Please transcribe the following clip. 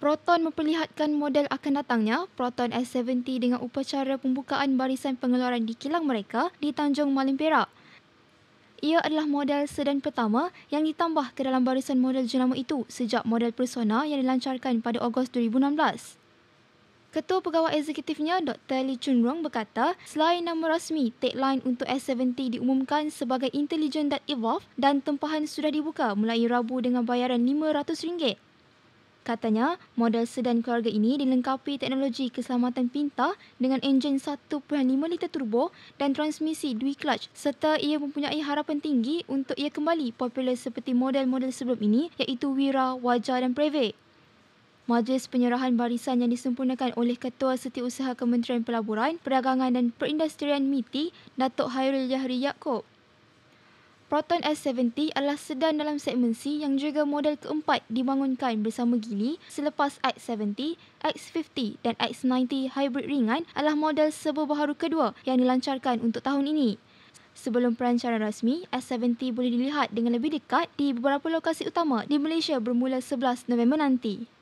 Proton memperlihatkan model akan datangnya Proton S70 dengan upacara pembukaan barisan pengeluaran di kilang mereka di Tanjung Malim Perak. Ia adalah model sedan pertama yang ditambah ke dalam barisan model jenama itu sejak model Persona yang dilancarkan pada Ogos 2016. Ketua Pegawai Eksekutifnya Dr. Lee Chun Rong berkata, selain nama rasmi, tagline untuk S70 diumumkan sebagai Intelligent That Evolve dan tempahan sudah dibuka mulai Rabu dengan bayaran RM500. Katanya, model sedan keluarga ini dilengkapi teknologi keselamatan pintar dengan enjin 1.5 liter turbo dan transmisi dual clutch serta ia mempunyai harapan tinggi untuk ia kembali popular seperti model-model sebelum ini iaitu Wira, Wajah dan Preve. Majlis penyerahan barisan yang disempurnakan oleh Ketua Setiausaha Kementerian Pelaburan, Perdagangan dan Perindustrian MITI, Datuk Hairul Yahri Yaakob. Proton S70 adalah sedan dalam segmen C yang juga model keempat dibangunkan bersama Gili selepas X70, X50 dan X90 hybrid ringan adalah model serba baharu kedua yang dilancarkan untuk tahun ini. Sebelum perancaran rasmi, S70 boleh dilihat dengan lebih dekat di beberapa lokasi utama di Malaysia bermula 11 November nanti.